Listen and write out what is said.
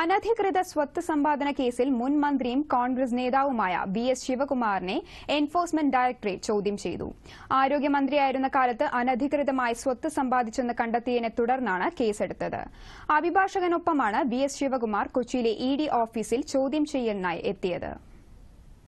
അനധികൃത സ്വത്ത് സമ്പാദന കേസിൽ മുൻ മന്ത്രിയും കോൺഗ്രസ് നേതാവുമായ ബി എസ് ശിവകുമാറിനെ എൻഫോഴ്സ്മെന്റ് ഡയറക്ടറേറ്റ് ചോദ്യം ചെയ്തു ആരോഗ്യമന്ത്രിയായിരുന്ന കാലത്ത് അനധികൃതമായി സ്വത്ത് സമ്പാദിച്ചെന്ന് കണ്ടെത്തിയതിനെ തുടർന്നാണ് കേസെടുത്തത് അഭിഭാഷകനൊപ്പമാണ് ബി എസ് ശിവകുമാർ കൊച്ചിയിലെ ഇ ഡി ഓഫീസിൽ ചോദ്യം ചെയ്യലിനായി എത്തിയത്